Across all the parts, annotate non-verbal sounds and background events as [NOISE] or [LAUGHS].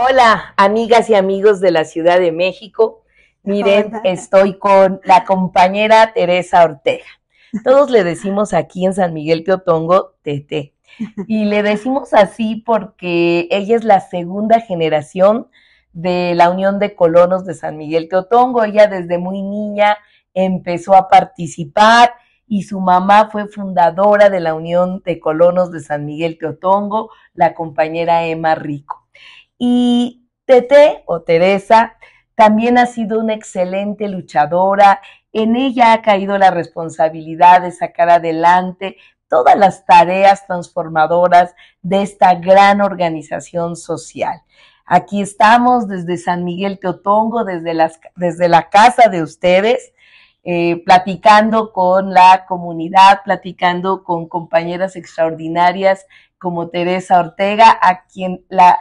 Hola, amigas y amigos de la Ciudad de México. Miren, estoy con la compañera Teresa Ortega. Todos le decimos aquí en San Miguel Teotongo, TT. Y le [LAUGHS] decimos así porque ella es la segunda generación de la Unión de Colonos de San Miguel Teotongo. Ella desde muy niña empezó a participar y su mamá fue fundadora de la Unión de Colonos de San Miguel Teotongo, la compañera Emma Rico. Y Tete o Teresa también ha sido una excelente luchadora. En ella ha caído la responsabilidad de sacar adelante todas las tareas transformadoras de esta gran organización social. Aquí estamos desde San Miguel Teotongo, desde, desde la casa de ustedes, eh, platicando con la comunidad, platicando con compañeras extraordinarias como Teresa Ortega, a quien la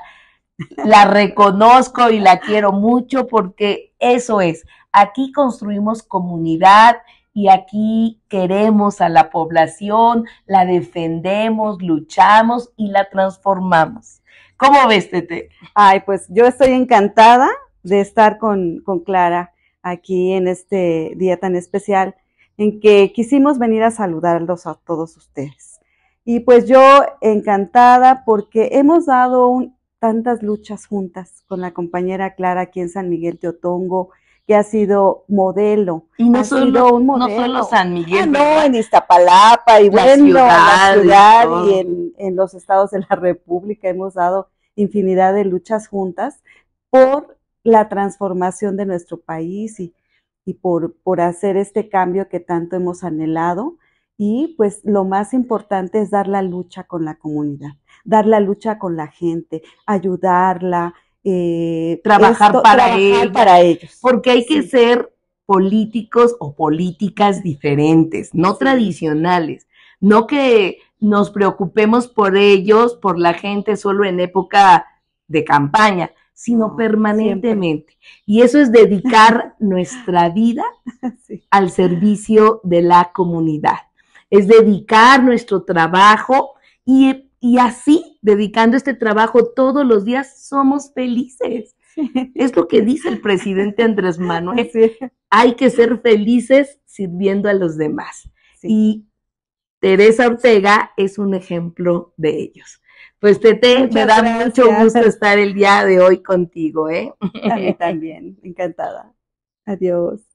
la reconozco y la quiero mucho porque eso es, aquí construimos comunidad y aquí queremos a la población, la defendemos, luchamos y la transformamos. ¿Cómo ves, Tete? Ay, pues yo estoy encantada de estar con, con Clara aquí en este día tan especial en que quisimos venir a saludarlos a todos ustedes. Y pues yo encantada porque hemos dado un tantas luchas juntas con la compañera Clara aquí en San Miguel Teotongo, que ha sido modelo. Y no, solo, un modelo. no solo San Miguel. Ah, no, en Iztapalapa y y, en, los estados de la República hemos dado infinidad de luchas juntas por la transformación de nuestro país y, por, por hacer este cambio que tanto hemos anhelado y pues lo más importante es dar la lucha con la comunidad, dar la lucha con la gente, ayudarla, eh, trabajar, para, ellos. Porque hay que ser políticos o políticas diferentes, no tradicionales, no que nos preocupemos por ellos, por la gente solo en época de campaña, sino permanentemente. Y eso es dedicar [LAUGHS] nuestra vida al servicio de la comunidad es dedicar nuestro trabajo y, así, dedicando este trabajo todos los días, somos felices. Es lo que dice el presidente Andrés Manuel. Hay que ser felices sirviendo a los demás. Y Teresa Ortega es un ejemplo de ellos. Pues Tete, me da mucho gusto estar el día de hoy contigo, ¿eh? A mí también, encantada. Adiós.